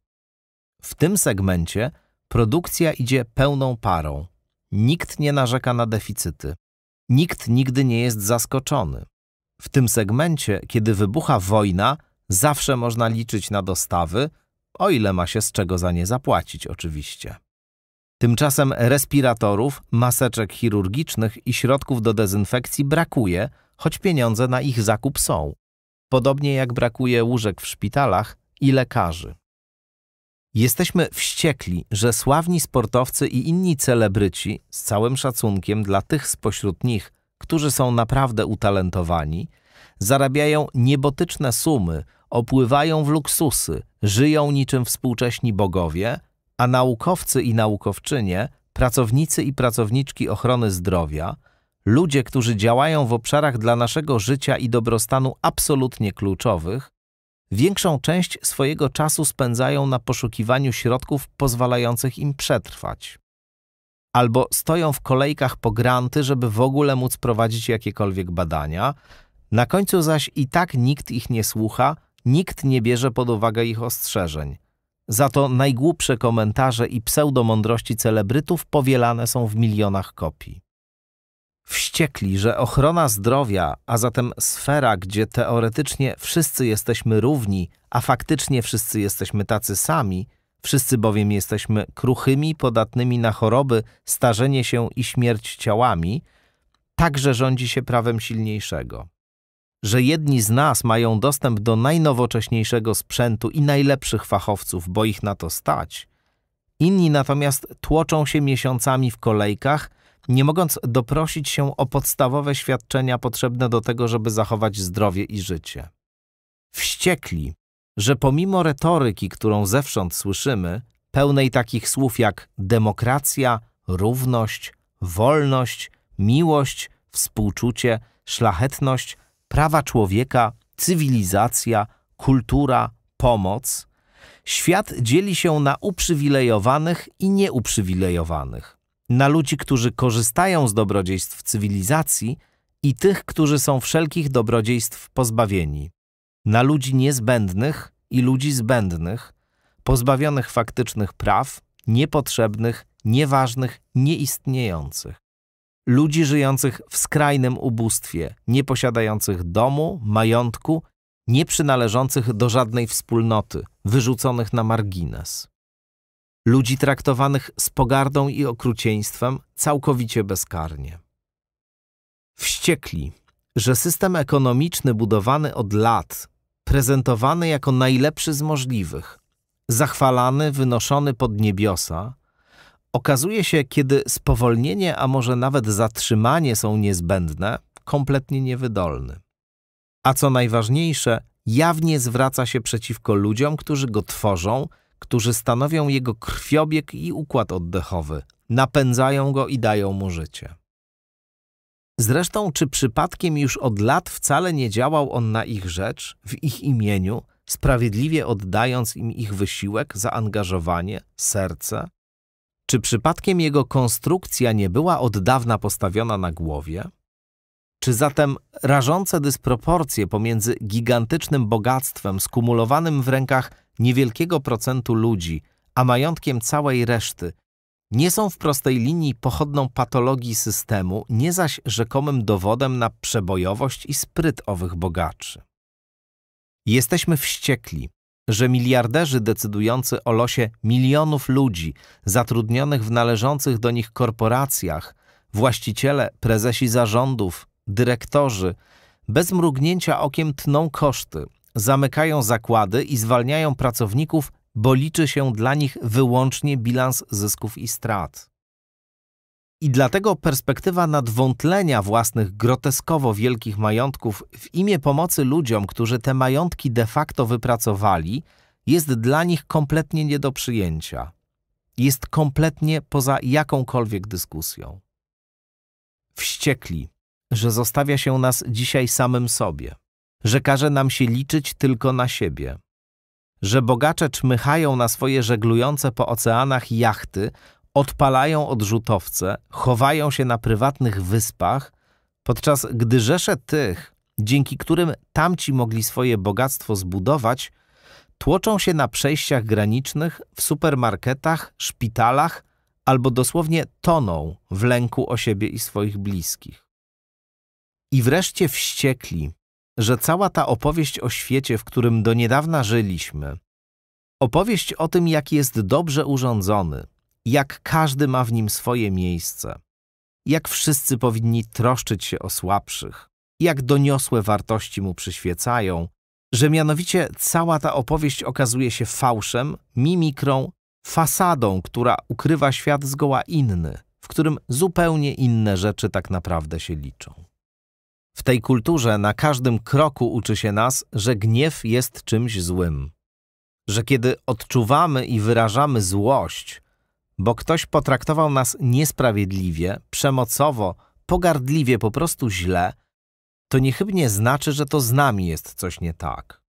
W tym segmencie produkcja idzie pełną parą. Nikt nie narzeka na deficyty. Nikt nigdy nie jest zaskoczony. W tym segmencie, kiedy wybucha wojna, zawsze można liczyć na dostawy, o ile ma się z czego za nie zapłacić, oczywiście. Tymczasem respiratorów, maseczek chirurgicznych i środków do dezynfekcji brakuje, choć pieniądze na ich zakup są. Podobnie jak brakuje łóżek w szpitalach i lekarzy. Jesteśmy wściekli, że sławni sportowcy i inni celebryci, z całym szacunkiem dla tych spośród nich, którzy są naprawdę utalentowani, zarabiają niebotyczne sumy, opływają w luksusy, żyją niczym współcześni bogowie – a naukowcy i naukowczynie, pracownicy i pracowniczki ochrony zdrowia, ludzie, którzy działają w obszarach dla naszego życia i dobrostanu absolutnie kluczowych, większą część swojego czasu spędzają na poszukiwaniu środków pozwalających im przetrwać. Albo stoją w kolejkach po granty, żeby w ogóle móc prowadzić jakiekolwiek badania, na końcu zaś i tak nikt ich nie słucha, nikt nie bierze pod uwagę ich ostrzeżeń – za to najgłupsze komentarze i pseudomądrości celebrytów powielane są w milionach kopii. Wściekli, że ochrona zdrowia, a zatem sfera, gdzie teoretycznie wszyscy jesteśmy równi, a faktycznie wszyscy jesteśmy tacy sami, wszyscy bowiem jesteśmy kruchymi, podatnymi na choroby, starzenie się i śmierć ciałami, także rządzi się prawem silniejszego że jedni z nas mają dostęp do najnowocześniejszego sprzętu i najlepszych fachowców, bo ich na to stać, inni natomiast tłoczą się miesiącami w kolejkach, nie mogąc doprosić się o podstawowe świadczenia potrzebne do tego, żeby zachować zdrowie i życie. Wściekli, że pomimo retoryki, którą zewsząd słyszymy, pełnej takich słów jak demokracja, równość, wolność, miłość, współczucie, szlachetność – prawa człowieka, cywilizacja, kultura, pomoc. Świat dzieli się na uprzywilejowanych i nieuprzywilejowanych, na ludzi, którzy korzystają z dobrodziejstw cywilizacji i tych, którzy są wszelkich dobrodziejstw pozbawieni, na ludzi niezbędnych i ludzi zbędnych, pozbawionych faktycznych praw, niepotrzebnych, nieważnych, nieistniejących ludzi żyjących w skrajnym ubóstwie, nie posiadających domu, majątku, nie przynależących do żadnej wspólnoty, wyrzuconych na margines. Ludzi traktowanych z pogardą i okrucieństwem całkowicie bezkarnie. Wściekli, że system ekonomiczny budowany od lat, prezentowany jako najlepszy z możliwych, zachwalany, wynoszony pod niebiosa – Okazuje się, kiedy spowolnienie, a może nawet zatrzymanie są niezbędne, kompletnie niewydolny. A co najważniejsze, jawnie zwraca się przeciwko ludziom, którzy go tworzą, którzy stanowią jego krwiobieg i układ oddechowy, napędzają go i dają mu życie. Zresztą, czy przypadkiem już od lat wcale nie działał on na ich rzecz, w ich imieniu, sprawiedliwie oddając im ich wysiłek, zaangażowanie, serce? Czy przypadkiem jego konstrukcja nie była od dawna postawiona na głowie? Czy zatem rażące dysproporcje pomiędzy gigantycznym bogactwem skumulowanym w rękach niewielkiego procentu ludzi, a majątkiem całej reszty, nie są w prostej linii pochodną patologii systemu, nie zaś rzekomym dowodem na przebojowość i spryt owych bogaczy? Jesteśmy wściekli, że miliarderzy decydujący o losie milionów ludzi zatrudnionych w należących do nich korporacjach, właściciele, prezesi zarządów, dyrektorzy, bez mrugnięcia okiem tną koszty, zamykają zakłady i zwalniają pracowników, bo liczy się dla nich wyłącznie bilans zysków i strat. I dlatego perspektywa nadwątlenia własnych groteskowo wielkich majątków w imię pomocy ludziom, którzy te majątki de facto wypracowali, jest dla nich kompletnie nie do przyjęcia. Jest kompletnie poza jakąkolwiek dyskusją. Wściekli, że zostawia się nas dzisiaj samym sobie, że każe nam się liczyć tylko na siebie, że bogacze czmychają na swoje żeglujące po oceanach jachty, odpalają odrzutowce, chowają się na prywatnych wyspach, podczas gdy rzesze tych, dzięki którym tamci mogli swoje bogactwo zbudować, tłoczą się na przejściach granicznych, w supermarketach, szpitalach albo dosłownie toną w lęku o siebie i swoich bliskich. I wreszcie wściekli, że cała ta opowieść o świecie, w którym do niedawna żyliśmy, opowieść o tym, jak jest dobrze urządzony, jak każdy ma w nim swoje miejsce, jak wszyscy powinni troszczyć się o słabszych, jak doniosłe wartości mu przyświecają, że mianowicie cała ta opowieść okazuje się fałszem, mimikrą, fasadą, która ukrywa świat zgoła inny, w którym zupełnie inne rzeczy tak naprawdę się liczą. W tej kulturze na każdym kroku uczy się nas, że gniew jest czymś złym, że kiedy odczuwamy i wyrażamy złość, bo ktoś potraktował nas niesprawiedliwie, przemocowo, pogardliwie, po prostu źle, to niechybnie znaczy, że to z nami jest coś nie tak.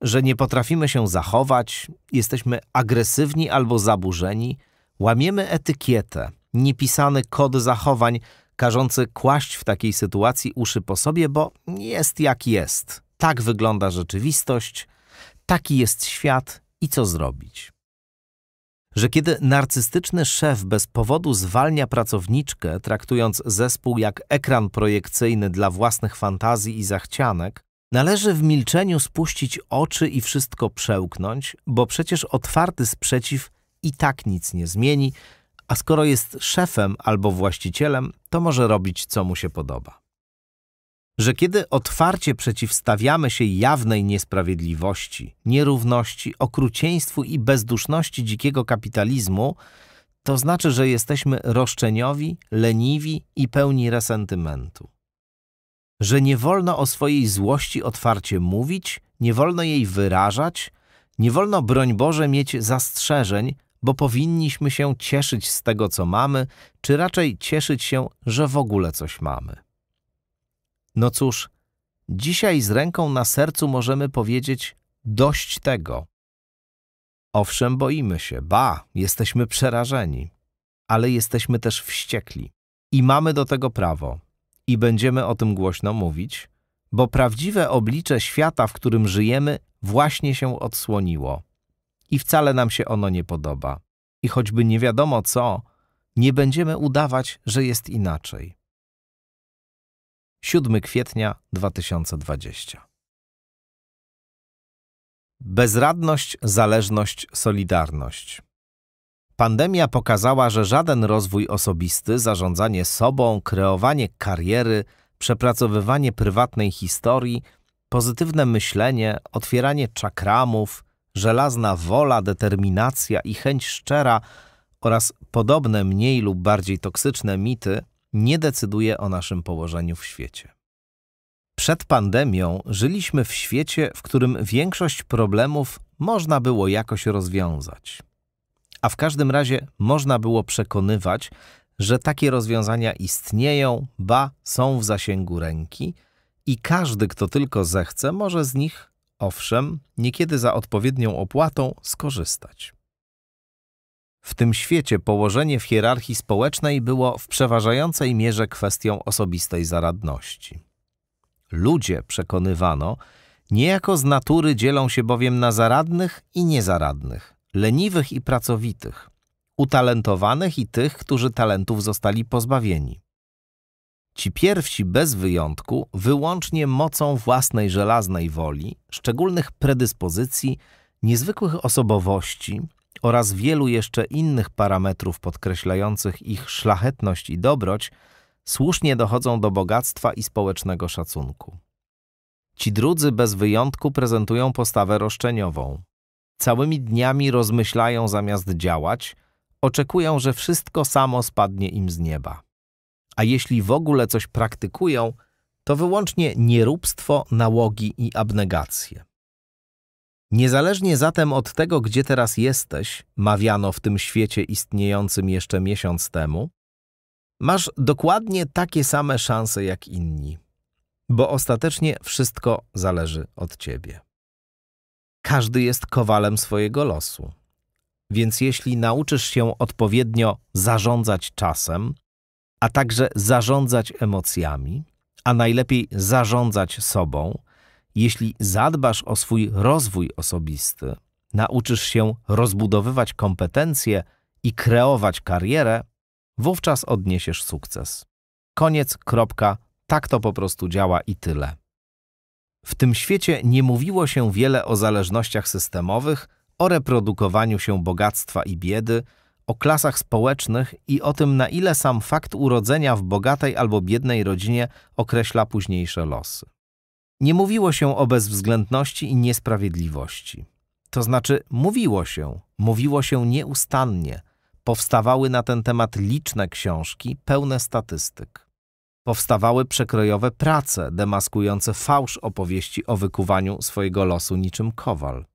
Że nie potrafimy się zachować, jesteśmy agresywni albo zaburzeni, łamiemy etykietę, niepisany kod zachowań, każący kłaść w takiej sytuacji uszy po sobie, bo jest jak jest. Tak wygląda rzeczywistość, taki jest świat i co zrobić że kiedy narcystyczny szef bez powodu zwalnia pracowniczkę, traktując zespół jak ekran projekcyjny dla własnych fantazji i zachcianek, należy w milczeniu spuścić oczy i wszystko przełknąć, bo przecież otwarty sprzeciw i tak nic nie zmieni, a skoro jest szefem albo właścicielem, to może robić co mu się podoba że kiedy otwarcie przeciwstawiamy się jawnej niesprawiedliwości, nierówności, okrucieństwu i bezduszności dzikiego kapitalizmu, to znaczy, że jesteśmy roszczeniowi, leniwi i pełni resentymentu. Że nie wolno o swojej złości otwarcie mówić, nie wolno jej wyrażać, nie wolno, broń Boże, mieć zastrzeżeń, bo powinniśmy się cieszyć z tego, co mamy, czy raczej cieszyć się, że w ogóle coś mamy. No cóż, dzisiaj z ręką na sercu możemy powiedzieć dość tego. Owszem, boimy się, ba, jesteśmy przerażeni, ale jesteśmy też wściekli i mamy do tego prawo i będziemy o tym głośno mówić, bo prawdziwe oblicze świata, w którym żyjemy, właśnie się odsłoniło i wcale nam się ono nie podoba. I choćby nie wiadomo co, nie będziemy udawać, że jest inaczej. 7 kwietnia 2020. Bezradność, zależność, solidarność. Pandemia pokazała, że żaden rozwój osobisty, zarządzanie sobą, kreowanie kariery, przepracowywanie prywatnej historii, pozytywne myślenie, otwieranie czakramów, żelazna wola, determinacja i chęć szczera oraz podobne mniej lub bardziej toksyczne mity nie decyduje o naszym położeniu w świecie. Przed pandemią żyliśmy w świecie, w którym większość problemów można było jakoś rozwiązać. A w każdym razie można było przekonywać, że takie rozwiązania istnieją, ba, są w zasięgu ręki i każdy, kto tylko zechce, może z nich, owszem, niekiedy za odpowiednią opłatą skorzystać. W tym świecie położenie w hierarchii społecznej było w przeważającej mierze kwestią osobistej zaradności. Ludzie, przekonywano, niejako z natury dzielą się bowiem na zaradnych i niezaradnych, leniwych i pracowitych, utalentowanych i tych, którzy talentów zostali pozbawieni. Ci pierwsi bez wyjątku, wyłącznie mocą własnej żelaznej woli, szczególnych predyspozycji, niezwykłych osobowości, oraz wielu jeszcze innych parametrów podkreślających ich szlachetność i dobroć, słusznie dochodzą do bogactwa i społecznego szacunku. Ci drudzy bez wyjątku prezentują postawę roszczeniową. Całymi dniami rozmyślają zamiast działać, oczekują, że wszystko samo spadnie im z nieba. A jeśli w ogóle coś praktykują, to wyłącznie nieróbstwo, nałogi i abnegacje. Niezależnie zatem od tego, gdzie teraz jesteś, mawiano w tym świecie istniejącym jeszcze miesiąc temu, masz dokładnie takie same szanse jak inni, bo ostatecznie wszystko zależy od ciebie. Każdy jest kowalem swojego losu. Więc jeśli nauczysz się odpowiednio zarządzać czasem, a także zarządzać emocjami, a najlepiej zarządzać sobą, jeśli zadbasz o swój rozwój osobisty, nauczysz się rozbudowywać kompetencje i kreować karierę, wówczas odniesiesz sukces. Koniec, kropka, tak to po prostu działa i tyle. W tym świecie nie mówiło się wiele o zależnościach systemowych, o reprodukowaniu się bogactwa i biedy, o klasach społecznych i o tym, na ile sam fakt urodzenia w bogatej albo biednej rodzinie określa późniejsze losy. Nie mówiło się o bezwzględności i niesprawiedliwości. To znaczy, mówiło się, mówiło się nieustannie. Powstawały na ten temat liczne książki, pełne statystyk. Powstawały przekrojowe prace demaskujące fałsz opowieści o wykuwaniu swojego losu niczym kowal.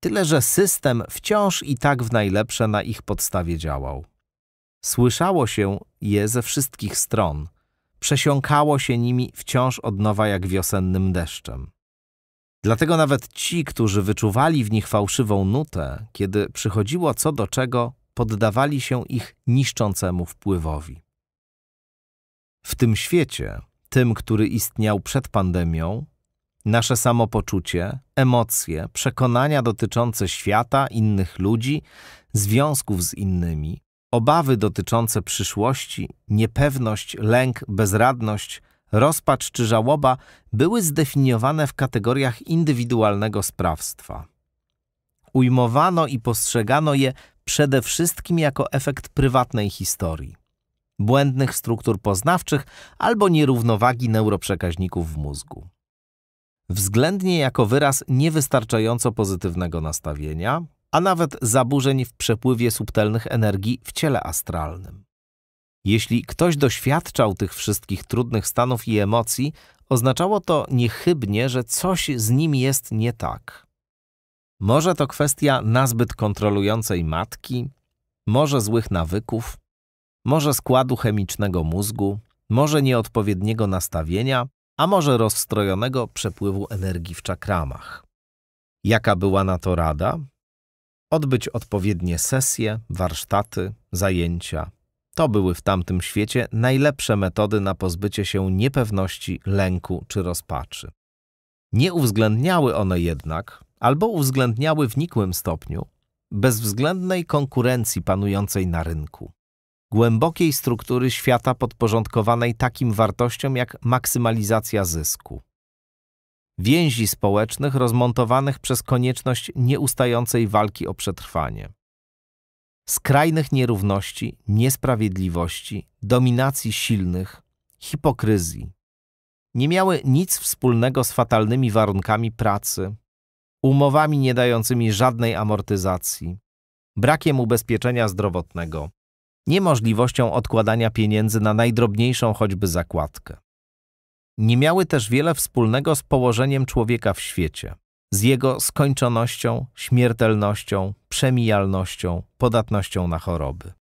Tyle, że system wciąż i tak w najlepsze na ich podstawie działał. Słyszało się je ze wszystkich stron, przesiąkało się nimi wciąż od nowa jak wiosennym deszczem. Dlatego nawet ci, którzy wyczuwali w nich fałszywą nutę, kiedy przychodziło co do czego, poddawali się ich niszczącemu wpływowi. W tym świecie, tym, który istniał przed pandemią, nasze samopoczucie, emocje, przekonania dotyczące świata, innych ludzi, związków z innymi, Obawy dotyczące przyszłości, niepewność, lęk, bezradność, rozpacz czy żałoba były zdefiniowane w kategoriach indywidualnego sprawstwa. Ujmowano i postrzegano je przede wszystkim jako efekt prywatnej historii, błędnych struktur poznawczych albo nierównowagi neuroprzekaźników w mózgu. Względnie jako wyraz niewystarczająco pozytywnego nastawienia, a nawet zaburzeń w przepływie subtelnych energii w ciele astralnym. Jeśli ktoś doświadczał tych wszystkich trudnych stanów i emocji, oznaczało to niechybnie, że coś z nim jest nie tak. Może to kwestia nazbyt kontrolującej matki, może złych nawyków, może składu chemicznego mózgu, może nieodpowiedniego nastawienia, a może rozstrojonego przepływu energii w czakramach. Jaka była na to rada? odbyć odpowiednie sesje, warsztaty, zajęcia. To były w tamtym świecie najlepsze metody na pozbycie się niepewności, lęku czy rozpaczy. Nie uwzględniały one jednak, albo uwzględniały w nikłym stopniu, bezwzględnej konkurencji panującej na rynku, głębokiej struktury świata podporządkowanej takim wartościom jak maksymalizacja zysku, więzi społecznych rozmontowanych przez konieczność nieustającej walki o przetrwanie. Skrajnych nierówności, niesprawiedliwości, dominacji silnych, hipokryzji. Nie miały nic wspólnego z fatalnymi warunkami pracy, umowami nie dającymi żadnej amortyzacji, brakiem ubezpieczenia zdrowotnego, niemożliwością odkładania pieniędzy na najdrobniejszą choćby zakładkę nie miały też wiele wspólnego z położeniem człowieka w świecie, z jego skończonością, śmiertelnością, przemijalnością, podatnością na choroby.